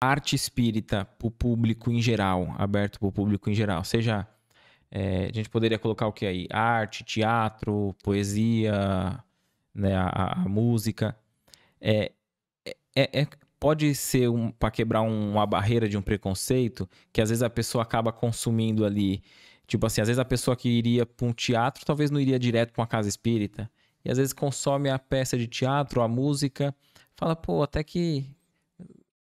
arte espírita para o público em geral, aberto para o público em geral? Seja, é, a gente poderia colocar o que aí? Arte, teatro, poesia, né, a, a música. É, é, é, pode ser um, para quebrar um, uma barreira de um preconceito que às vezes a pessoa acaba consumindo ali. Tipo assim, às vezes a pessoa que iria para um teatro talvez não iria direto para uma casa espírita. E às vezes consome a peça de teatro, a música, fala, pô, até que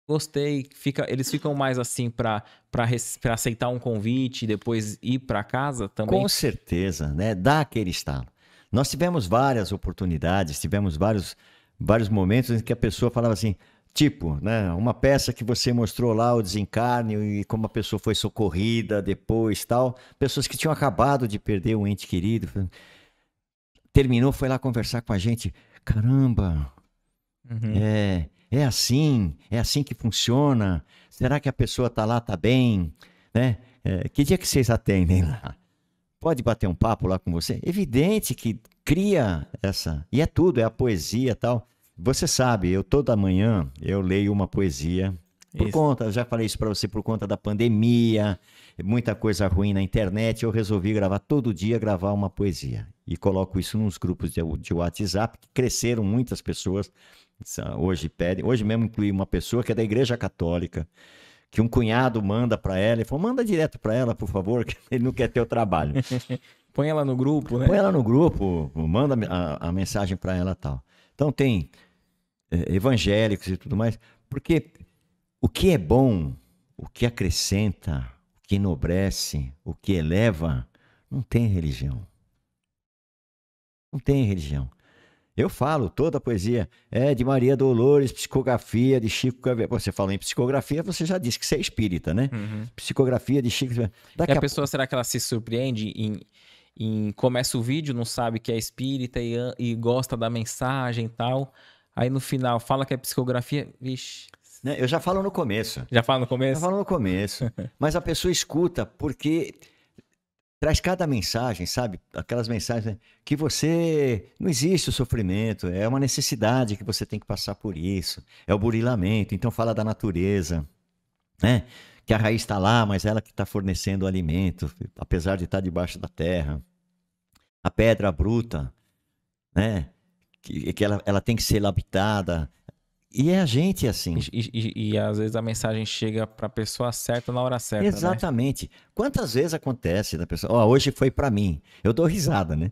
gostei. Fica, eles ficam mais assim para aceitar um convite e depois ir para casa também? Com certeza, né? Dá aquele estalo. Nós tivemos várias oportunidades, tivemos vários, vários momentos em que a pessoa falava assim, tipo, né? Uma peça que você mostrou lá, o desencarne e como a pessoa foi socorrida depois tal. Pessoas que tinham acabado de perder um ente querido. Terminou, foi lá conversar com a gente. Caramba! Uhum. É, é assim, é assim que funciona. Será que a pessoa está lá, está bem? Né? É, que dia que vocês atendem lá? Pode bater um papo lá com você? Evidente que cria essa. E é tudo, é a poesia tal. Você sabe, eu toda manhã eu leio uma poesia por isso. conta, já falei isso para você, por conta da pandemia, muita coisa ruim na internet, eu resolvi gravar todo dia, gravar uma poesia. E coloco isso nos grupos de, de WhatsApp, que cresceram muitas pessoas hoje pedem, hoje mesmo inclui uma pessoa que é da Igreja Católica, que um cunhado manda para ela e falou: manda direto para ela, por favor, que ele não quer ter o trabalho. Põe ela no grupo, né? Põe ela no grupo, manda a, a mensagem para ela tal. Então tem é, evangélicos e tudo mais, porque o que é bom, o que acrescenta, o que enobrece, o que eleva, não tem religião. Não tem religião. Eu falo, toda a poesia é de Maria Dolores, psicografia de Chico Xavier. Você falou em psicografia, você já disse que você é espírita, né? Uhum. Psicografia de Chico Xavier. Daqui e a, a pessoa, será que ela se surpreende em, em começa o vídeo, não sabe que é espírita e, e gosta da mensagem e tal? Aí no final fala que é psicografia, vixe. Né, eu já falo no começo. Já falo no começo? Já falo no começo. Mas a pessoa escuta porque traz cada mensagem, sabe? Aquelas mensagens né? que você não existe o sofrimento, é uma necessidade que você tem que passar por isso, é o burilamento. Então fala da natureza, né? Que a raiz está lá, mas ela que está fornecendo o alimento, apesar de estar tá debaixo da terra. A pedra bruta, né? Que, que ela, ela tem que ser labitada, e é a gente assim. E, e, e às vezes a mensagem chega para a pessoa certa na hora certa. Né? Exatamente. Né? Quantas vezes acontece da pessoa, ó, oh, hoje foi para mim. Eu dou risada, né?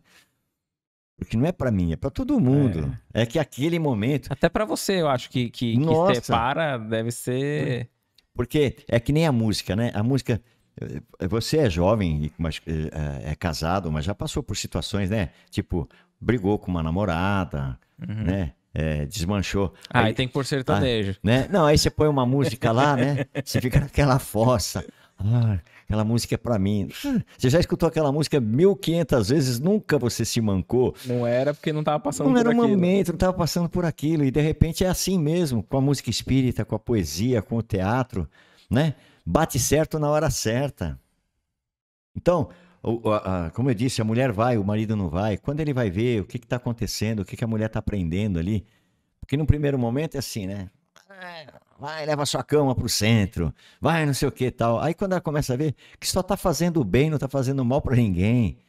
Porque não é para mim, é para todo mundo. É. é. que aquele momento. Até para você, eu acho que que, se que deve ser. Porque é que nem a música, né? A música eh, você é jovem, mas eh, é, é casado, mas já passou por situações, né? Tipo, brigou com uma namorada, uhum. né? é, desmanchou. Ah, aí, tem que pôr sertanejo. Ah, né? Não, aí você põe uma música lá, né? Você fica naquela fossa. Ah, aquela música é para mim. Você já escutou aquela música 1500 vezes, nunca você se mancou. Não era porque não estava passando não por aquilo. Não era o momento, não estava passando por aquilo. E de repente é assim mesmo, com a música espírita, com a poesia, com o teatro, né? Bate certo na hora certa. Então, o, a, a, como eu disse, a mulher vai, o marido não vai. Quando ele vai ver o que está acontecendo, o que, que a mulher está aprendendo ali. Porque no primeiro momento é assim, né? É, vai, leva sua cama pro centro, vai, não sei o que tal. Aí quando ela começa a ver que só está fazendo bem, não está fazendo mal para ninguém,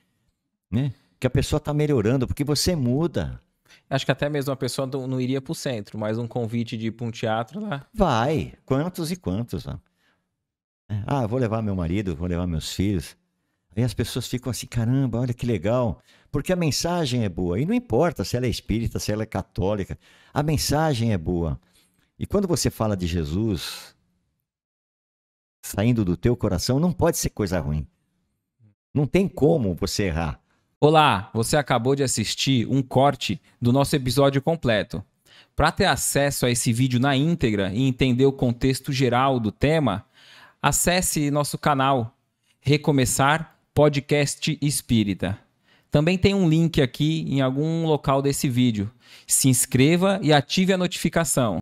né? Que a pessoa está melhorando, porque você muda. Acho que até mesmo a pessoa não, não iria pro centro, mas um convite de ir para um teatro lá. Vai, quantos e quantos é, Ah, vou levar meu marido, vou levar meus filhos. Aí as pessoas ficam assim, caramba, olha que legal, porque a mensagem é boa. E não importa se ela é espírita, se ela é católica, a mensagem é boa. E quando você fala de Jesus saindo do teu coração, não pode ser coisa ruim. Não tem como você errar. Olá, você acabou de assistir um corte do nosso episódio completo. Para ter acesso a esse vídeo na íntegra e entender o contexto geral do tema, acesse nosso canal Recomeçar podcast espírita. Também tem um link aqui em algum local desse vídeo. Se inscreva e ative a notificação.